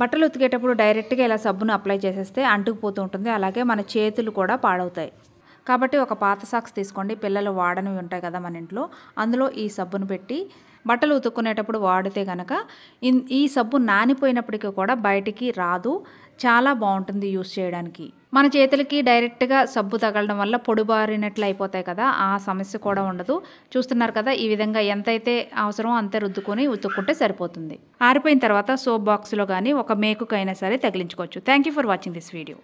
బట్టలు ఉతికేటప్పుడు డైరెక్ట్గా ఇలా సబ్బును అప్లై చేసేస్తే అంటుకుపోతూ ఉంటుంది అలాగే మన చేతులు కూడా పాడవుతాయి కాబట్టి ఒక పాత సాక్స్ తీసుకోండి పిల్లలు వాడనివి ఉంటాయి కదా మన ఇంట్లో అందులో ఈ సబ్బును పెట్టి బట్టలు ఉతుక్కునేటప్పుడు వాడితే కనుక ఈ సబ్బు నానిపోయినప్పటికీ కూడా బయటికి రాదు చాలా బాగుంటుంది యూస్ చేయడానికి మన చేతులకి డైరెక్ట్గా సబ్బు తగలడం వల్ల పొడిబారినట్లు అయిపోతాయి కదా ఆ సమస్య కూడా ఉండదు చూస్తున్నారు కదా ఈ విధంగా ఎంతైతే అవసరమో అంతే రుద్దుకొని ఉతుక్కుంటే సరిపోతుంది ఆరిపోయిన తర్వాత సోప్ బాక్స్లో కానీ ఒక మేకుకైనా సరే తగిలించుకోవచ్చు thank for watching this video